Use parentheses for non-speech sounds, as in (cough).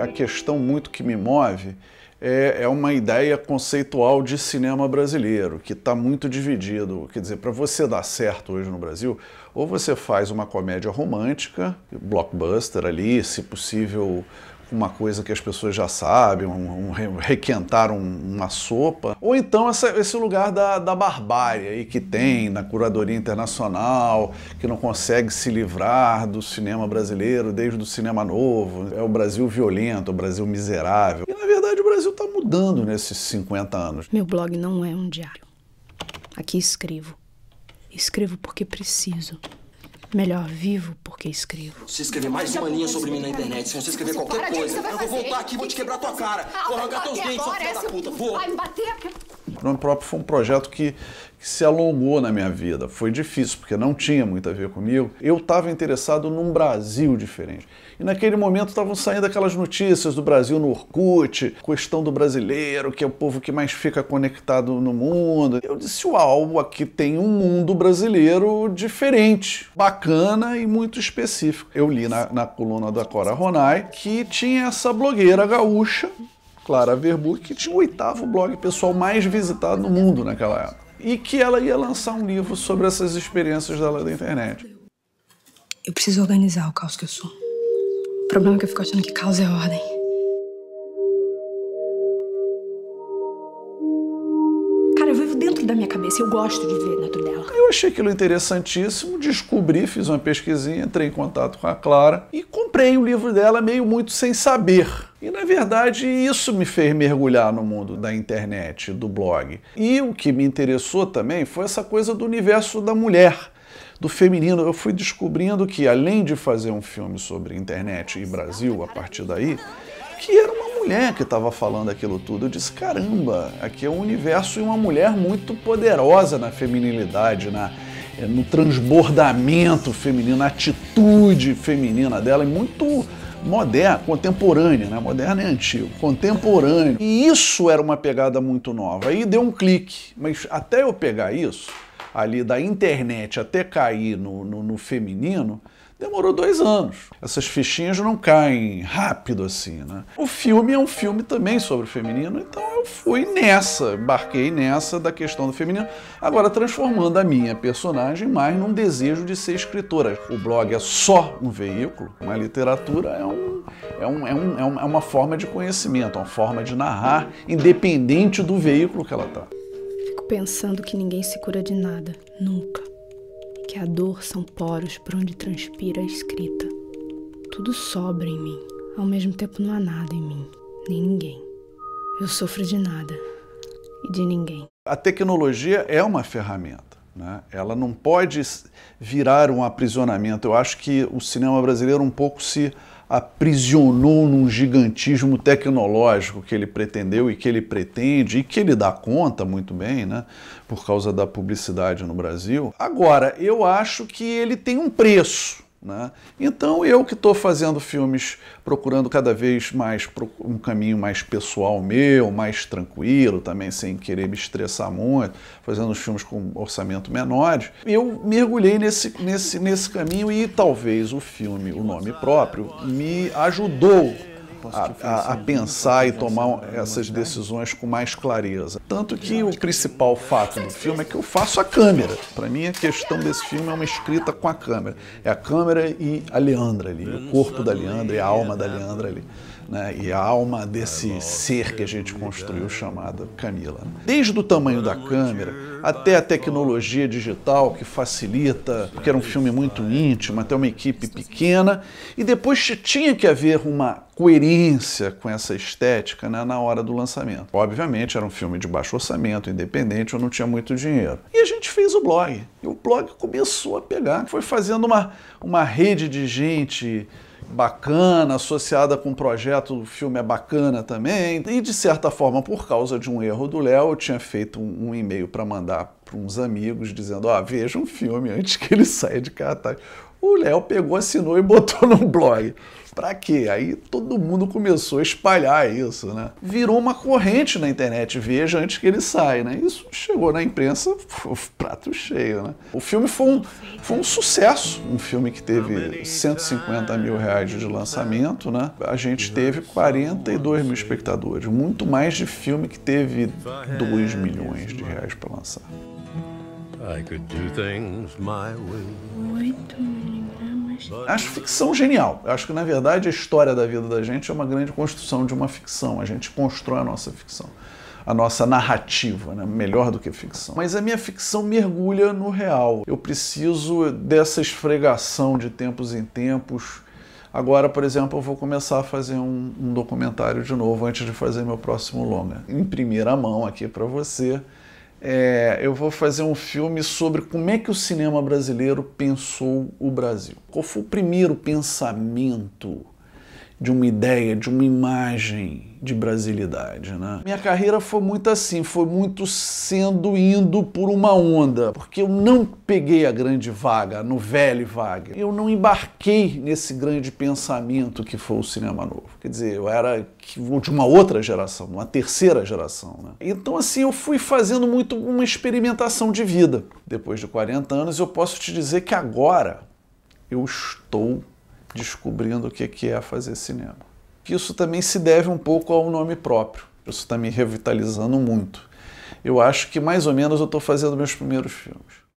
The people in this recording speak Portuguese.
a questão muito que me move é, é uma ideia conceitual de cinema brasileiro, que está muito dividido. Quer dizer, para você dar certo hoje no Brasil, ou você faz uma comédia romântica, blockbuster ali, se possível uma coisa que as pessoas já sabem, um, um requentar um, uma sopa, ou então essa, esse lugar da, da barbárie aí que tem na curadoria internacional, que não consegue se livrar do cinema brasileiro desde o cinema novo. É o Brasil violento, o Brasil miserável. E na verdade o Brasil está mudando nesses 50 anos. Meu blog não é um diário. Aqui escrevo. Escrevo porque preciso. Melhor vivo porque escrevo. Se escrever mais uma linha sobre mim na internet, se você escrever qualquer coisa, eu vou voltar aqui e vou te quebrar tua cara. Ah, vou arrancar teus dentes, sua é filha assim. da puta. Vou. Vai me bater? mim próprio foi um projeto que, que se alongou na minha vida. Foi difícil, porque não tinha muito a ver comigo. Eu estava interessado num Brasil diferente. E naquele momento estavam saindo aquelas notícias do Brasil no Orkut, questão do brasileiro, que é o povo que mais fica conectado no mundo. Eu disse, uau, aqui tem um mundo brasileiro diferente, bacana e muito específico. Eu li na, na coluna da Cora Ronai que tinha essa blogueira gaúcha Clara Verbuck, que tinha o oitavo blog pessoal mais visitado no mundo naquela época, e que ela ia lançar um livro sobre essas experiências dela da internet. Eu preciso organizar o caos que eu sou. O problema é que eu fico achando que caos é ordem. vivo dentro da minha cabeça, eu gosto de viver dentro dela. Eu achei aquilo interessantíssimo, descobri, fiz uma pesquisinha, entrei em contato com a Clara e comprei o livro dela meio muito sem saber. E na verdade isso me fez mergulhar no mundo da internet, do blog. E o que me interessou também foi essa coisa do universo da mulher do feminino. Eu fui descobrindo que, além de fazer um filme sobre internet e Brasil a partir daí, que era uma mulher que estava falando aquilo tudo. Eu disse: caramba, aqui é um universo e uma mulher muito poderosa na feminilidade, na, eh, no transbordamento feminino, na atitude feminina dela, e muito moderna, contemporânea, né? Moderna e é antigo, contemporâneo. E isso era uma pegada muito nova. Aí deu um clique, mas até eu pegar isso, ali da internet até cair no, no, no feminino, demorou dois anos. Essas fichinhas não caem rápido assim, né? O filme é um filme também sobre o feminino, então eu fui nessa, embarquei nessa da questão do feminino, agora transformando a minha personagem mais num desejo de ser escritora. O blog é só um veículo, mas a literatura é, é, um, é, um, é, um, é uma forma de conhecimento, uma forma de narrar, independente do veículo que ela está pensando que ninguém se cura de nada, nunca. Que a dor são poros por onde transpira a escrita. Tudo sobra em mim, ao mesmo tempo não há nada em mim, nem ninguém. Eu sofro de nada e de ninguém. A tecnologia é uma ferramenta. Né? Ela não pode virar um aprisionamento. Eu acho que o cinema brasileiro um pouco se aprisionou num gigantismo tecnológico que ele pretendeu e que ele pretende e que ele dá conta muito bem, né? Por causa da publicidade no Brasil. Agora, eu acho que ele tem um preço. Né? Então, eu que estou fazendo filmes procurando cada vez mais um caminho mais pessoal meu, mais tranquilo, também sem querer me estressar muito, fazendo filmes com orçamento menores, eu mergulhei nesse, nesse, nesse caminho e talvez o filme, o nome próprio, me ajudou a, a, pensar e tomar essas decisões com mais clareza. Tanto que o principal fato do filme é que eu faço a câmera. Para mim, a questão desse filme é uma escrita com a câmera. É a câmera e a Leandra ali, o corpo da Leandra e a alma da né, Leandra ali né? e a alma desse é, ser que a gente construiu é. chamada Camila. Né? Desde o tamanho da câmera tá até a tecnologia digital que facilita, porque era um filme muito íntimo, até uma equipe pequena, e depois tinha que haver uma coerência com essa estética né, na hora do lançamento. Obviamente era um filme de baixo orçamento, independente, eu não tinha muito dinheiro. E a gente fez o blog, e o blog começou a pegar, foi fazendo uma, uma rede de gente bacana, associada com um projeto, o filme é bacana também. E de certa forma, por causa de um erro do Léo, eu tinha feito um, um e-mail para mandar para uns amigos dizendo: "Ó, oh, veja um filme antes que ele (laughs) saia de cartaz". O Léo pegou, assinou e (laughs) botou no blog. Para quê? Aí todo mundo começou a espalhar isso, né? Virou uma corrente na internet, veja antes que ele saia, né? Isso chegou na imprensa, prato cheio, né? O filme foi um, foi um sucesso, um filme que teve 150 mil reais de lançamento, né? A gente teve 42 mil espectadores, muito mais de filme que teve 2 milhões de reais para lançar. I could do things my way. Acho ficção genial. Eu acho que, na verdade, a história da vida da gente é uma grande construção de uma ficção. A gente constrói a nossa ficção, a nossa narrativa, né? melhor do que ficção. Mas a minha ficção mergulha no real. Eu preciso dessa esfregação de tempos em tempos. Agora, por exemplo, eu vou começar a fazer um, um documentário de novo antes de fazer meu próximo longa. Em primeira mão aqui para você é, eu vou fazer um filme sobre como é que o cinema brasileiro pensou o Brasil. Qual foi o primeiro pensamento de uma ideia, de uma imagem de brasilidade, né? Minha carreira foi muito assim, foi muito sendo indo por uma onda, porque eu não peguei a grande vaga, no velho vaga. Eu não embarquei nesse grande pensamento que foi o cinema novo. Quer dizer, eu era de uma outra geração, uma terceira geração, né? Então assim, eu fui fazendo muito uma experimentação de vida. Depois de 40 anos, eu posso te dizer que agora eu estou descobrindo o que é fazer cinema. Isso também se deve um pouco ao nome próprio. Isso está me revitalizando muito. Eu acho que mais ou menos eu estou fazendo meus primeiros filmes.